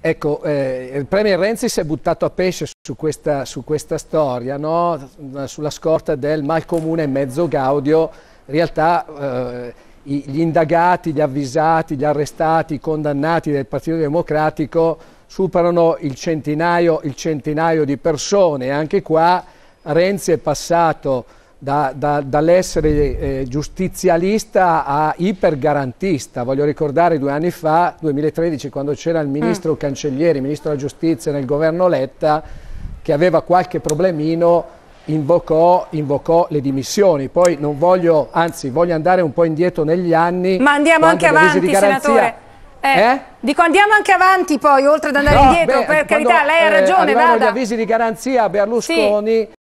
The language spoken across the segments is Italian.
Ecco, eh, il Premier Renzi si è buttato a pesce su questa, su questa storia, no? sulla scorta del mal comune mezzo Gaudio. In realtà eh, gli indagati, gli avvisati, gli arrestati, i condannati del Partito Democratico superano il centinaio, il centinaio di persone. Anche qua Renzi è passato da, da, dall'essere eh, giustizialista a ipergarantista. Voglio ricordare due anni fa, 2013, quando c'era il ministro mm. Cancellieri, ministro della giustizia nel governo Letta, che aveva qualche problemino, invocò, invocò le dimissioni. Poi non voglio, anzi voglio andare un po' indietro negli anni. Ma andiamo anche avanti, di garanzia, senatore. Eh, eh? Dico andiamo anche avanti poi, oltre ad andare no, indietro, beh, per quando, carità, lei ha eh, ragione, eh, vada. gli avvisi di garanzia a Berlusconi... Sì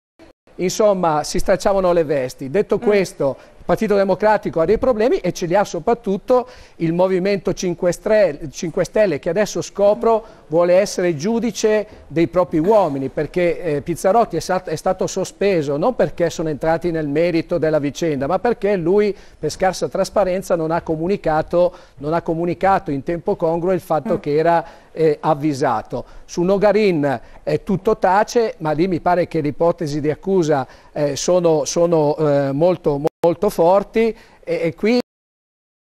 Insomma, si stracciavano le vesti. Detto mm. questo, il Partito Democratico ha dei problemi e ce li ha soprattutto il Movimento 5 Stelle, 5 Stelle che adesso scopro vuole essere giudice dei propri uomini perché eh, Pizzarotti è, è stato sospeso non perché sono entrati nel merito della vicenda ma perché lui per scarsa trasparenza non ha comunicato, non ha comunicato in tempo congruo il fatto mm. che era eh, avvisato. Su Nogarin eh, tutto tace, ma lì mi pare che le ipotesi di accusa eh, sono, sono eh, molto, molto forti e, e qui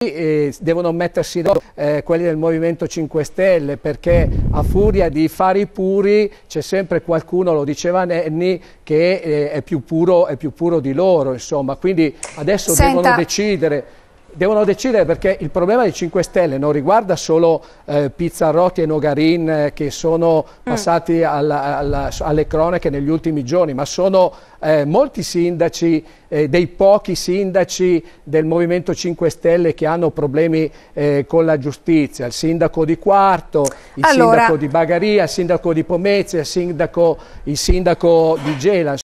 eh, devono mettersi d'accordo eh, quelli del Movimento 5 Stelle perché a furia di fare i puri c'è sempre qualcuno, lo diceva Nenni, che eh, è, più puro, è, più puro, di loro. Insomma. Quindi adesso Senta. devono decidere devono decidere perché il problema dei 5 Stelle non riguarda solo eh, Pizzarotti e Nogarin eh, che sono mm. passati mm. alla, alla, alle cronache negli ultimi giorni, ma sono eh, molti sindaci, eh, dei pochi sindaci del Movimento 5 Stelle che hanno problemi eh, con la giustizia, il sindaco di Quarto, il allora... sindaco di Bagaria, il sindaco di Pomezia, il sindaco, il sindaco di Gela.